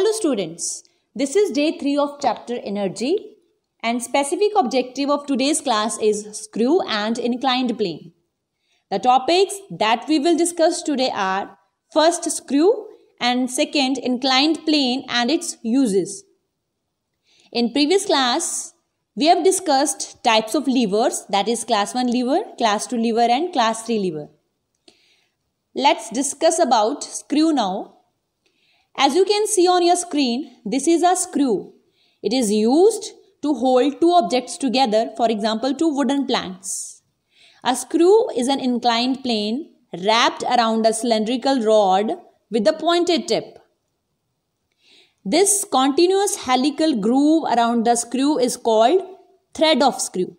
Hello students, this is day 3 of chapter energy and specific objective of today's class is screw and inclined plane. The topics that we will discuss today are first screw and second inclined plane and its uses. In previous class, we have discussed types of levers that is class 1 lever, class 2 lever and class 3 lever. Let's discuss about screw now as you can see on your screen, this is a screw. It is used to hold two objects together, for example, two wooden planks. A screw is an inclined plane wrapped around a cylindrical rod with a pointed tip. This continuous helical groove around the screw is called thread of screw.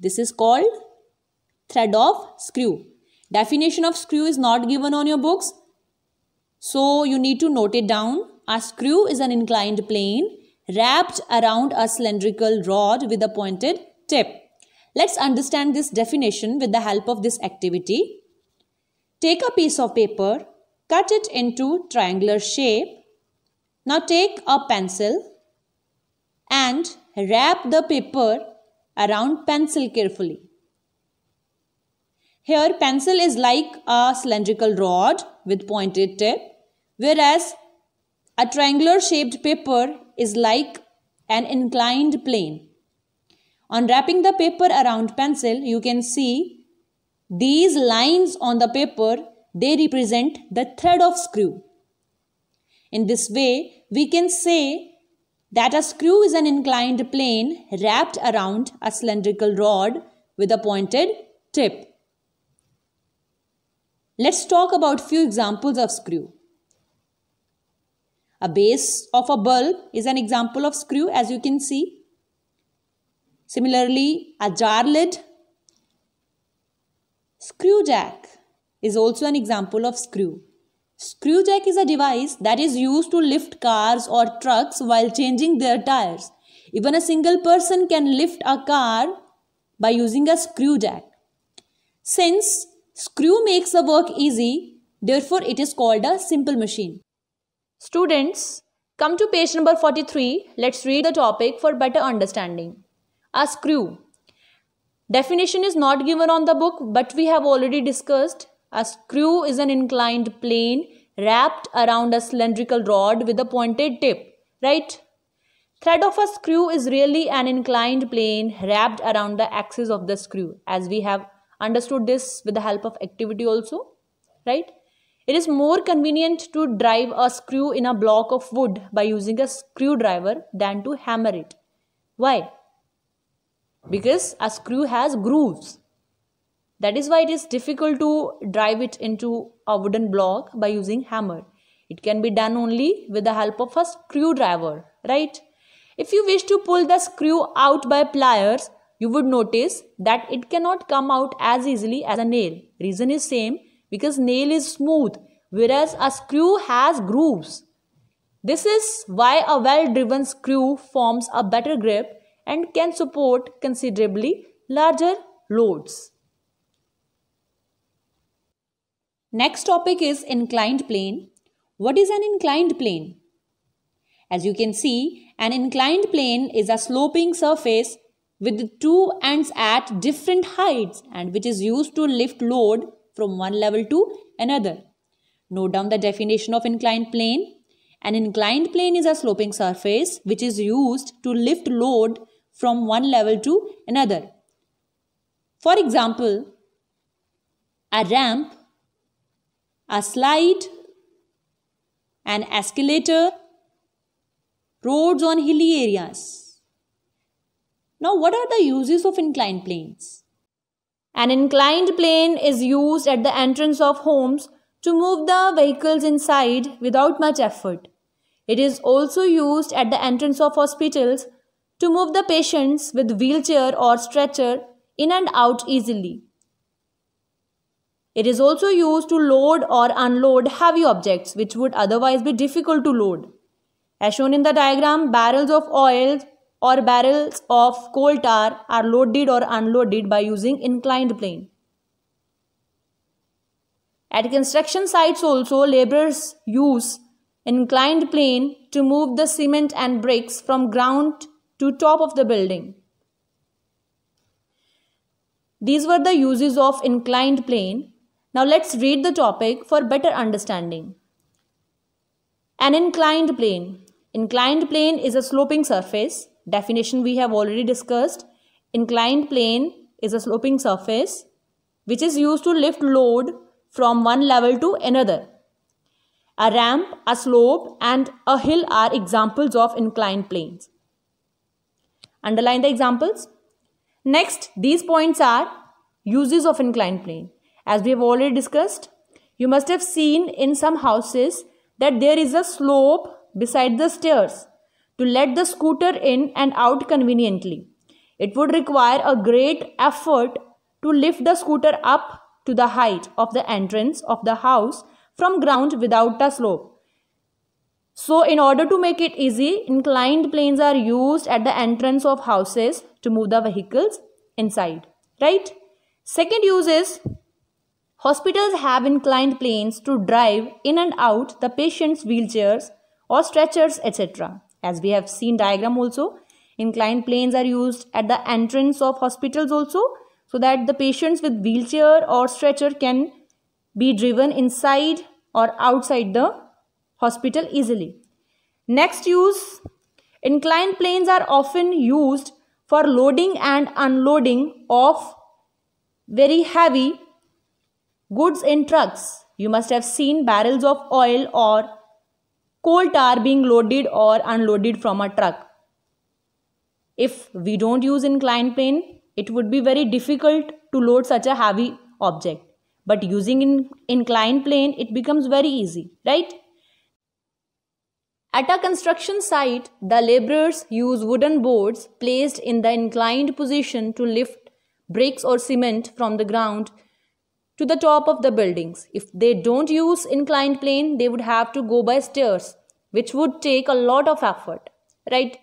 This is called thread of screw. Definition of screw is not given on your books. So you need to note it down. A screw is an inclined plane wrapped around a cylindrical rod with a pointed tip. Let's understand this definition with the help of this activity. Take a piece of paper, cut it into triangular shape. Now take a pencil and wrap the paper around pencil carefully. Here pencil is like a cylindrical rod with pointed tip whereas a triangular shaped paper is like an inclined plane. On wrapping the paper around pencil you can see these lines on the paper they represent the thread of screw. In this way we can say that a screw is an inclined plane wrapped around a cylindrical rod with a pointed tip. Let's talk about few examples of screw. A base of a bulb is an example of screw as you can see. Similarly, a jar lid, screw jack is also an example of screw. Screw jack is a device that is used to lift cars or trucks while changing their tires. Even a single person can lift a car by using a screw jack. Since Screw makes the work easy, therefore it is called a simple machine. Students, come to page number 43. Let's read the topic for better understanding. A screw. Definition is not given on the book but we have already discussed. A screw is an inclined plane wrapped around a cylindrical rod with a pointed tip, right? Thread of a screw is really an inclined plane wrapped around the axis of the screw as we have understood this with the help of activity also right it is more convenient to drive a screw in a block of wood by using a screwdriver than to hammer it why because a screw has grooves that is why it is difficult to drive it into a wooden block by using hammer it can be done only with the help of a screwdriver right if you wish to pull the screw out by pliers you would notice that it cannot come out as easily as a nail. Reason is same because nail is smooth whereas a screw has grooves. This is why a well-driven screw forms a better grip and can support considerably larger loads. Next topic is inclined plane. What is an inclined plane? As you can see, an inclined plane is a sloping surface with the two ends at different heights and which is used to lift load from one level to another. Note down the definition of inclined plane. An inclined plane is a sloping surface which is used to lift load from one level to another. For example, a ramp, a slide, an escalator, roads on hilly areas. Now, what are the uses of inclined planes? An inclined plane is used at the entrance of homes to move the vehicles inside without much effort. It is also used at the entrance of hospitals to move the patients with wheelchair or stretcher in and out easily. It is also used to load or unload heavy objects which would otherwise be difficult to load. As shown in the diagram, barrels of oil or barrels of coal tar are loaded or unloaded by using inclined plane. At construction sites also laborers use inclined plane to move the cement and bricks from ground to top of the building. These were the uses of inclined plane. Now let's read the topic for better understanding. An inclined plane. Inclined plane is a sloping surface Definition we have already discussed. Inclined plane is a sloping surface which is used to lift load from one level to another. A ramp, a slope and a hill are examples of inclined planes. Underline the examples. Next, these points are uses of inclined plane. As we have already discussed, you must have seen in some houses that there is a slope beside the stairs to let the scooter in and out conveniently. It would require a great effort to lift the scooter up to the height of the entrance of the house from ground without a slope. So, in order to make it easy, inclined planes are used at the entrance of houses to move the vehicles inside. Right? Second use is hospitals have inclined planes to drive in and out the patient's wheelchairs or stretchers, etc. As we have seen diagram also, inclined planes are used at the entrance of hospitals also so that the patients with wheelchair or stretcher can be driven inside or outside the hospital easily. Next use, inclined planes are often used for loading and unloading of very heavy goods in trucks. You must have seen barrels of oil or coal tar being loaded or unloaded from a truck. If we don't use inclined plane, it would be very difficult to load such a heavy object. But using in inclined plane, it becomes very easy, right? At a construction site, the laborers use wooden boards placed in the inclined position to lift bricks or cement from the ground to the top of the buildings. If they don't use inclined plane, they would have to go by stairs, which would take a lot of effort, right?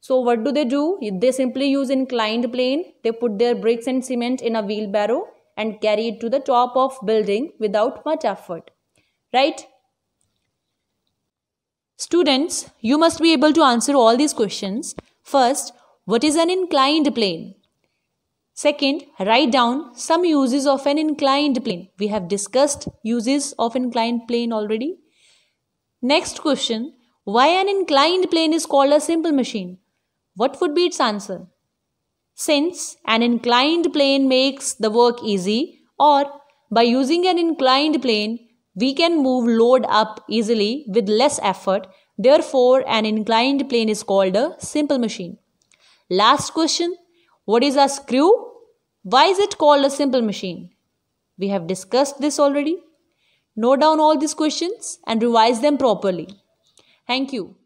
So what do they do? They simply use inclined plane. They put their bricks and cement in a wheelbarrow and carry it to the top of building without much effort, right? Students, you must be able to answer all these questions. First, what is an inclined plane? Second, write down some uses of an inclined plane. We have discussed uses of inclined plane already. Next question, why an inclined plane is called a simple machine? What would be its answer? Since an inclined plane makes the work easy or by using an inclined plane, we can move load up easily with less effort. Therefore, an inclined plane is called a simple machine. Last question, what is a screw? Why is it called a simple machine? We have discussed this already. Note down all these questions and revise them properly. Thank you.